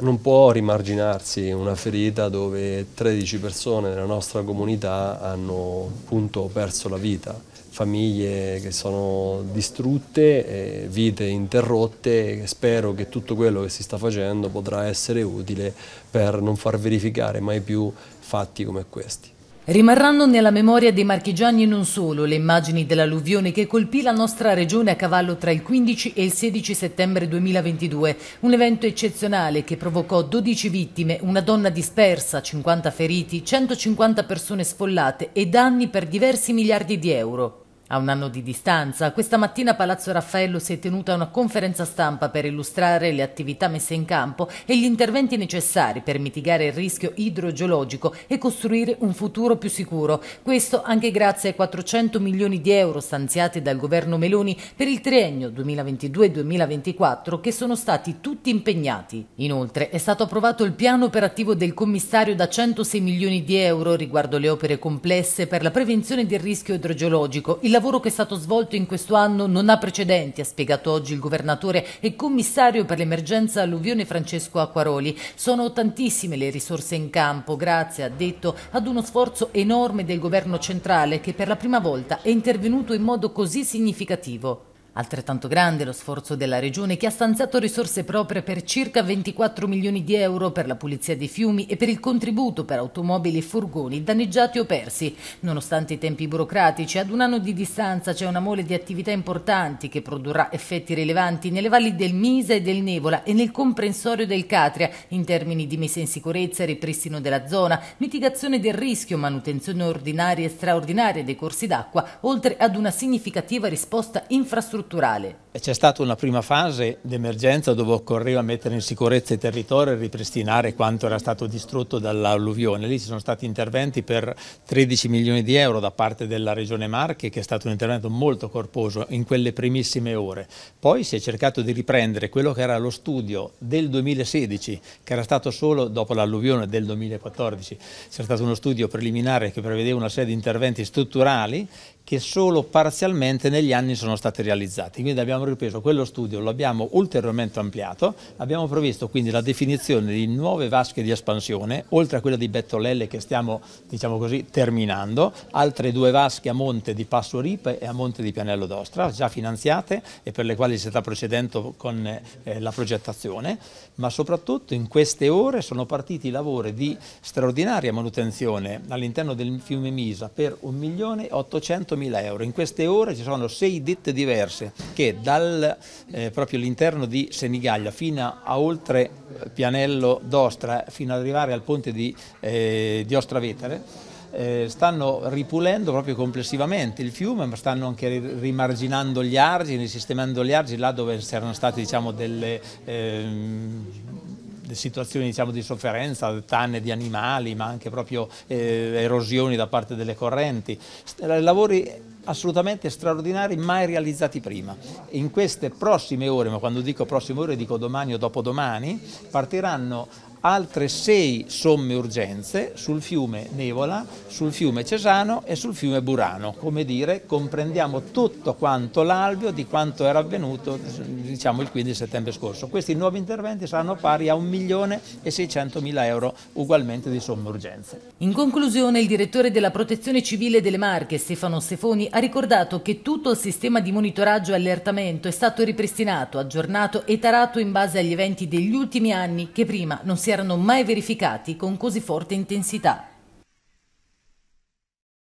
non può rimarginarsi una ferita dove 13 persone della nostra comunità hanno appunto perso la vita, famiglie che sono distrutte, eh, vite interrotte, spero che tutto quello che si sta facendo potrà essere utile per non far verificare mai più fatti come questi. Rimarranno nella memoria dei marchigiani non solo le immagini dell'alluvione che colpì la nostra regione a cavallo tra il 15 e il 16 settembre 2022, un evento eccezionale che provocò 12 vittime, una donna dispersa, 50 feriti, 150 persone sfollate e danni per diversi miliardi di euro. A un anno di distanza, questa mattina a Palazzo Raffaello si è tenuta una conferenza stampa per illustrare le attività messe in campo e gli interventi necessari per mitigare il rischio idrogeologico e costruire un futuro più sicuro. Questo anche grazie ai 400 milioni di euro stanziati dal governo Meloni per il triennio 2022-2024 che sono stati tutti impegnati. Inoltre è stato approvato il piano operativo del commissario da 106 milioni di euro riguardo le opere complesse per la prevenzione del rischio idrogeologico, il lavoro che è stato svolto in questo anno non ha precedenti, ha spiegato oggi il governatore e commissario per l'emergenza alluvione Francesco Acquaroli. Sono tantissime le risorse in campo, grazie, ha detto, ad uno sforzo enorme del governo centrale che per la prima volta è intervenuto in modo così significativo. Altrettanto grande lo sforzo della Regione che ha stanziato risorse proprie per circa 24 milioni di euro per la pulizia dei fiumi e per il contributo per automobili e furgoni danneggiati o persi. Nonostante i tempi burocratici, ad un anno di distanza c'è una mole di attività importanti che produrrà effetti rilevanti nelle valli del Misa e del Nevola e nel comprensorio del Catria in termini di messa in sicurezza e ripristino della zona, mitigazione del rischio, manutenzione ordinaria e straordinaria dei corsi d'acqua, oltre ad una significativa risposta infrastrutturale strutturale. C'è stata una prima fase d'emergenza dove occorreva mettere in sicurezza il territorio e ripristinare quanto era stato distrutto dall'alluvione. Lì ci sono stati interventi per 13 milioni di euro da parte della Regione Marche che è stato un intervento molto corposo in quelle primissime ore. Poi si è cercato di riprendere quello che era lo studio del 2016 che era stato solo dopo l'alluvione del 2014. C'era stato uno studio preliminare che prevedeva una serie di interventi strutturali che solo parzialmente negli anni sono stati realizzati. Quindi abbiamo ripreso quello studio, lo abbiamo ulteriormente ampliato, abbiamo previsto quindi la definizione di nuove vasche di espansione, oltre a quella di Bettolelle che stiamo diciamo così, terminando, altre due vasche a monte di Passo Ripe e a monte di Pianello d'Ostra, già finanziate e per le quali si sta procedendo con eh, la progettazione, ma soprattutto in queste ore sono partiti i lavori di straordinaria manutenzione all'interno del fiume Misa per 1.800.000 8.000 euro. In queste ore ci sono sei ditte diverse che dall'interno eh, di Senigallia fino a oltre Pianello d'Ostra, fino ad arrivare al ponte di, eh, di Ostravetere, eh, stanno ripulendo proprio complessivamente il fiume, ma stanno anche rimarginando gli argini, sistemando gli argini là dove c'erano state diciamo, delle... Ehm situazioni diciamo, di sofferenza, tanne di animali, ma anche proprio eh, erosioni da parte delle correnti. Eh, lavori assolutamente straordinari mai realizzati prima. In queste prossime ore, ma quando dico prossime ore dico domani o dopodomani, partiranno altre sei somme urgenze sul fiume Nevola, sul fiume Cesano e sul fiume Burano. Come dire, comprendiamo tutto quanto l'alveo di quanto era avvenuto diciamo, il 15 settembre scorso. Questi nuovi interventi saranno pari a 1.600.000 euro ugualmente di somme urgenze. In conclusione, il direttore della Protezione Civile delle Marche, Stefano Sefoni, ha ricordato che tutto il sistema di monitoraggio e allertamento è stato ripristinato, aggiornato e tarato in base agli eventi degli ultimi anni che prima non si si erano mai verificati con così forte intensità.